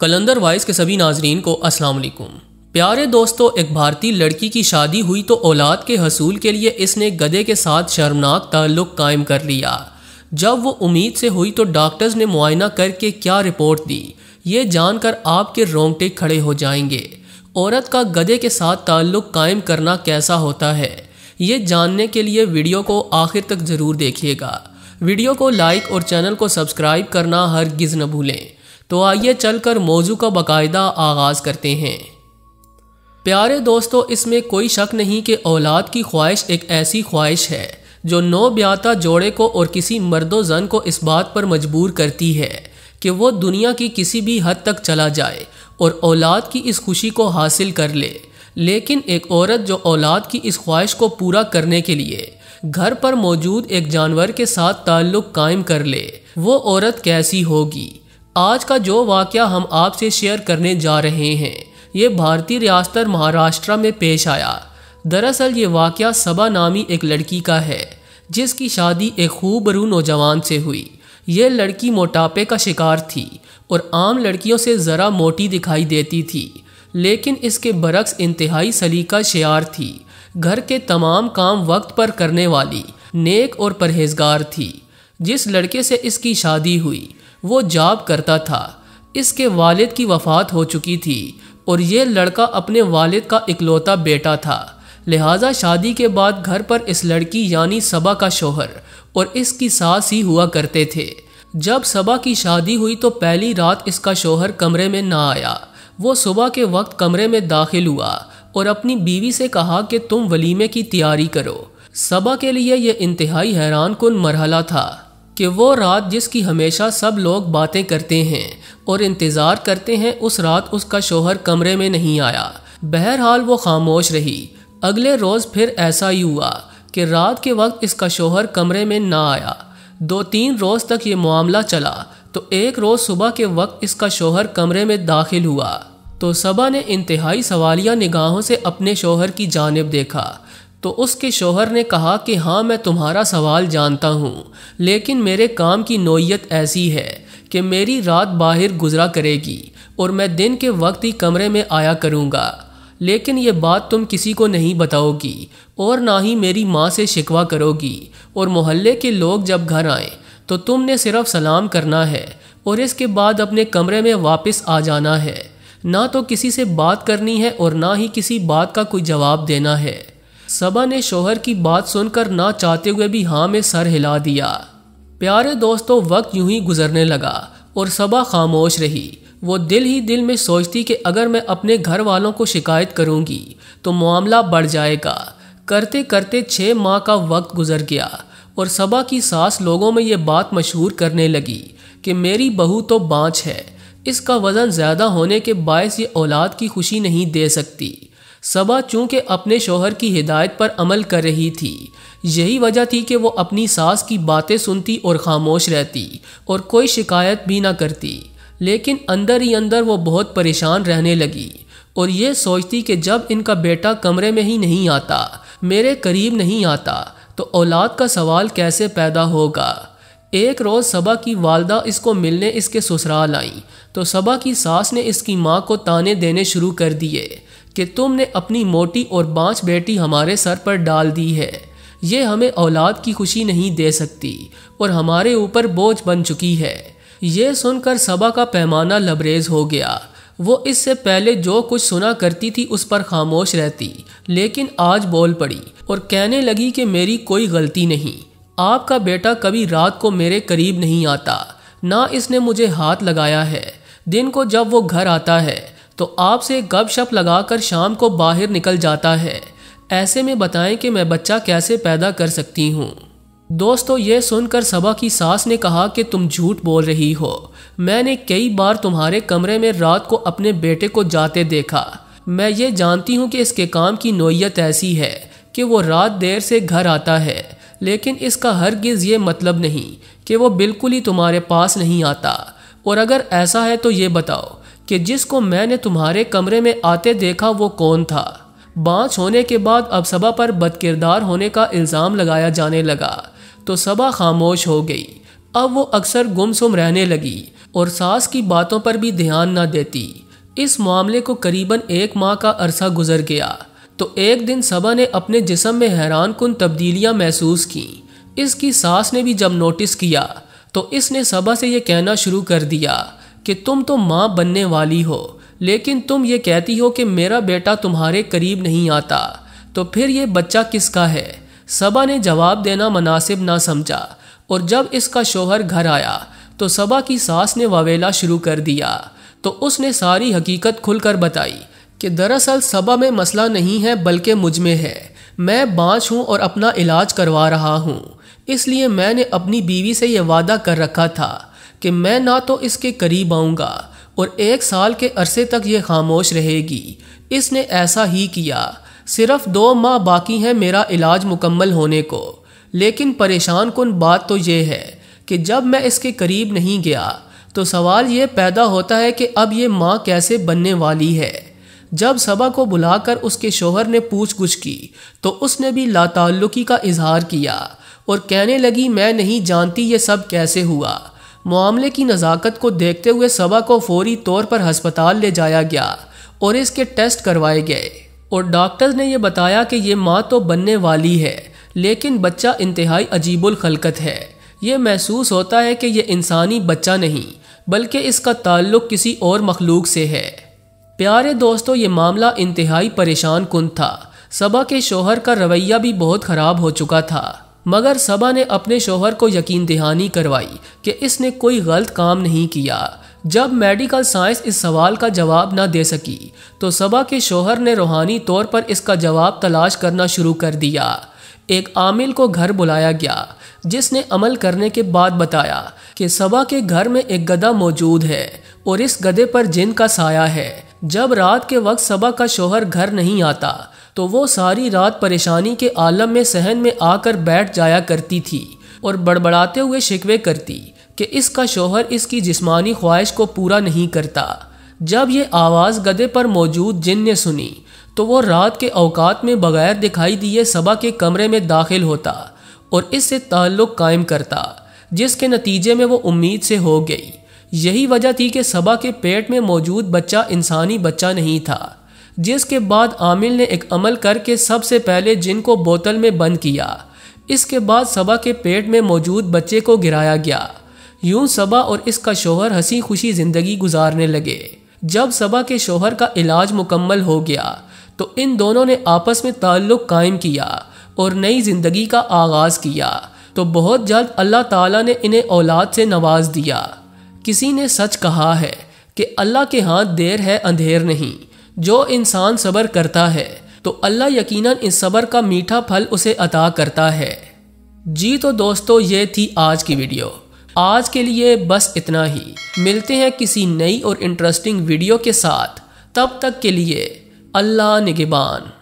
कलंदर vice के सभी नाजरीन को अस्सलाम वालेकुम प्यारे दोस्तों एक भारतीय लड़की की शादी हुई तो औलाद के हसूल के लिए इसने गधे के साथ शर्मनाक ताल्लुक कायम कर लिया जब वो उम्मीद से हुई तो डॉक्टर्स ने मुआयना करके क्या रिपोर्ट दी ये जानकर आपके रोंगटे खड़े हो जाएंगे औरत का गधे के साथ ताल्लुक कायम करना कैसा होता है ये जानने के लिए वीडियो को आखिर तक ज़रूर देखिएगा वीडियो को लाइक और चैनल को सब्सक्राइब करना हरगिज़ न भूलें तो आइए चलकर मौजू का बाकायदा आगाज़ करते हैं प्यारे दोस्तों इसमें कोई शक नहीं कि औलाद की ख्वाहिश एक ऐसी ख्वाहिश है जो नौ ब्याता जोड़े को और किसी मर्दो जन को इस बात पर मजबूर करती है कि वो दुनिया की किसी भी हद तक चला जाए और औलाद की इस खुशी को हासिल कर ले लेकिन एक औरत जो औलाद की इस ख्वाहिश को पूरा करने के लिए घर पर मौजूद एक जानवर के साथ ताल्लुक़ कायम कर ले वो औरत कैसी होगी आज का जो वाक्य हम आपसे शेयर करने जा रहे हैं ये भारतीय रियासत महाराष्ट्र में पेश आया दरअसल ये वाक़ सबा नामी एक लड़की का है जिसकी शादी एक खूबरू नौजवान से हुई ये लड़की मोटापे का शिकार थी और आम लड़कियों से ज़रा मोटी दिखाई देती थी लेकिन इसके बरक्स इंतहाई सलीका शार थी घर के तमाम काम वक्त पर करने वाली नेक और परहेजगार थी जिस लड़के से इसकी शादी हुई वो जॉब करता था इसके वालिद की वफ़ात हो चुकी थी और ये लड़का अपने वालिद का इकलौता बेटा था लिहाजा शादी के बाद घर पर इस लड़की यानी सबा का शोहर और इसकी सास ही हुआ करते थे जब सबा की शादी हुई तो पहली रात इसका शोहर कमरे में ना आया वो सुबह के वक्त कमरे में दाखिल हुआ और अपनी बीवी से कहा कि तुम वलीमे की तैयारी करो सबा के लिए यह इंतहाई हैरान कन मरहला था कि वो रात जिसकी हमेशा सब लोग बातें करते हैं और इंतज़ार करते हैं उस रात उसका शोहर कमरे में नहीं आया बहरहाल वो खामोश रही अगले रोज़ फिर ऐसा ही हुआ कि रात के वक्त इसका शोहर कमरे में ना आया दो तीन रोज़ तक ये मामला चला तो एक रोज़ सुबह के वक्त इसका शोहर कमरे में दाखिल हुआ तो सबा ने इंतहाई सवालिया निगाहों से अपने शोहर की जानब देखा तो उसके शोहर ने कहा कि हाँ मैं तुम्हारा सवाल जानता हूँ लेकिन मेरे काम की नोयत ऐसी है कि मेरी रात बाहर गुजरा करेगी और मैं दिन के वक्त ही कमरे में आया करूँगा लेकिन ये बात तुम किसी को नहीं बताओगी और ना ही मेरी माँ से शिकवा करोगी और मोहल्ले के लोग जब घर आए तो तुमने सिर्फ सलाम करना है और इसके बाद अपने कमरे में वापस आ जाना है ना तो किसी से बात करनी है और ना ही किसी बात का कोई जवाब देना है सबा ने शोहर की बात सुनकर ना चाहते हुए भी हाँ में सर हिला दिया प्यारे दोस्तों वक्त यूं ही गुजरने लगा और सबा खामोश रही वो दिल ही दिल में सोचती कि अगर मैं अपने घर वालों को शिकायत करूंगी तो मामला बढ़ जाएगा करते करते छः माह का वक्त गुजर गया और सबा की सास लोगों में ये बात मशहूर करने लगी कि मेरी बहू तो बाँच है इसका वज़न ज़्यादा होने के बायस ये औलाद की खुशी नहीं दे सकती सबा चूंकि अपने शोहर की हिदायत पर अमल कर रही थी यही वजह थी कि वो अपनी सास की बातें सुनती और खामोश रहती और कोई शिकायत भी ना करती लेकिन अंदर ही अंदर वो बहुत परेशान रहने लगी और ये सोचती कि जब इनका बेटा कमरे में ही नहीं आता मेरे करीब नहीं आता तो औलाद का सवाल कैसे पैदा होगा एक रोज़ सबा की वालदा इसको मिलने इसके ससुराल आई तो सबा की सास ने इसकी माँ को ताने देने शुरू कर दिए कि तुमने अपनी मोटी और बाँच बेटी हमारे सर पर डाल दी है ये हमें औलाद की खुशी नहीं दे सकती और हमारे ऊपर बोझ बन चुकी है ये सुनकर सबा का पैमाना लबरेज हो गया वो इससे पहले जो कुछ सुना करती थी उस पर खामोश रहती लेकिन आज बोल पड़ी और कहने लगी कि मेरी कोई गलती नहीं आपका बेटा कभी रात को मेरे करीब नहीं आता ना इसने मुझे हाथ लगाया है दिन को जब वो घर आता है तो आपसे गप शप लगाकर शाम को बाहर निकल जाता है ऐसे में बताएं कि मैं बच्चा कैसे पैदा कर सकती हूँ दोस्तों ये सुनकर सबा की सास ने कहा कि तुम झूठ बोल रही हो मैंने कई बार तुम्हारे कमरे में रात को अपने बेटे को जाते देखा मैं ये जानती हूँ कि इसके काम की नोयत ऐसी है कि वो रात देर से घर आता है लेकिन इसका गिज ये मतलब नहीं कि वो बिल्कुल ही तुम्हारे पास नहीं आता और अगर ऐसा है तो ये बताओ कि जिसको मैंने तुम्हारे कमरे में आते देखा वो कौन था बाँच होने के बाद अब सबा पर बदकिरदार होने का इल्ज़ाम लगाया जाने लगा तो सबा खामोश हो गई अब वो अक्सर गुमसुम रहने लगी और सास की बातों पर भी ध्यान ना देती इस मामले को करीबन एक माह का अरसा गुजर गया तो एक दिन सबा ने अपने जिसम में हैरान कन तब्दीलियाँ महसूस की इसकी सास ने भी जब नोटिस किया तो इसने सबा से यह कहना शुरू कर दिया कि तुम तो माँ बनने वाली हो लेकिन तुम ये कहती हो कि मेरा बेटा तुम्हारे करीब नहीं आता तो फिर ये बच्चा किसका है सबा ने जवाब देना मुनासिब ना समझा और जब इसका शोहर घर आया तो सबा की सास ने वावेला शुरू कर दिया तो उसने सारी हकीकत खुलकर बताई कि दरअसल सबा में मसला नहीं है बल्कि मुझ में है मैं बाँच हूँ और अपना इलाज करवा रहा हूँ इसलिए मैंने अपनी बीवी से यह वादा कर रखा था कि मैं ना तो इसके करीब आऊँगा और एक साल के अरसे तक ये खामोश रहेगी इसने ऐसा ही किया सिर्फ दो माह बाकी हैं मेरा इलाज मुकम्मल होने को लेकिन परेशान कन बात तो ये है कि जब मैं इसके करीब नहीं गया तो सवाल ये पैदा होता है कि अब ये माँ कैसे बनने वाली है जब सबा को बुलाकर उसके शोहर ने पूछ गुछ की तो उसने भी लाताल्लुकी का इजहार किया और कहने लगी मैं नहीं जानती ये सब कैसे हुआ मामले की नज़ाकत को देखते हुए सबा को फौरी तौर पर हस्पताल ले जाया गया और इसके टेस्ट करवाए गए और डॉक्टर्स ने यह बताया कि ये माँ तो बनने वाली है लेकिन बच्चा इंतहाई अजीबुल खलकत है ये महसूस होता है कि यह इंसानी बच्चा नहीं बल्कि इसका ताल्लुक किसी और मखलूक से है प्यारे दोस्तों ये मामला इंतहाई परेशान कन था सबा के शोहर का रवैया भी बहुत ख़राब हो चुका था मगर सबा ने अपने शोहर को यकीन दहानी करवाई कि इसने कोई गलत काम नहीं किया जब मेडिकल साइंस इस सवाल का जवाब ना दे सकी तो सबा के शोहर ने रूहानी तौर पर इसका जवाब तलाश करना शुरू कर दिया एक आमिल को घर बुलाया गया जिसने अमल करने के बाद बताया कि सबा के घर में एक गधा मौजूद है और इस गधे पर जिन का साया है जब रात के वक्त सबा का शोहर घर नहीं आता तो वो सारी रात परेशानी के आलम में सहन में आकर बैठ जाया करती थी और बड़बड़ाते हुए शिकवे करती कि इसका शोहर इसकी जिस्मानी ख्वाहिश को पूरा नहीं करता जब ये आवाज़ गधे पर मौजूद जिन ने सुनी तो वो रात के अवकात में बगैर दिखाई दिए सबा के कमरे में दाखिल होता और इससे ताल्लुक़ कायम करता जिसके नतीजे में वो उम्मीद से हो गई यही वजह थी कि सबा के पेट में मौजूद बच्चा इंसानी बच्चा नहीं था जिसके बाद आमिल ने एक अमल करके सबसे पहले जिन को बोतल में बंद किया इसके बाद सबा के पेट में मौजूद बच्चे को गिराया गया यूं सबा और इसका शोहर हंसी खुशी ज़िंदगी गुजारने लगे जब सबा के शोहर का इलाज मुकम्मल हो गया तो इन दोनों ने आपस में ताल्लुक कायम किया और नई ज़िंदगी का आगाज़ किया तो बहुत जल्द अल्लाह ताला ने इन्हें औलाद से नवाज दिया किसी ने सच कहा है कि अल्लाह के हाथ देर है अंधेर नहीं जो इंसान सब्र करता है तो अल्लाह यकीनन इस सब्र का मीठा फल उसे अता करता है जी तो दोस्तों ये थी आज की वीडियो आज के लिए बस इतना ही मिलते हैं किसी नई और इंटरेस्टिंग वीडियो के साथ तब तक के लिए अल्लाह निगेबान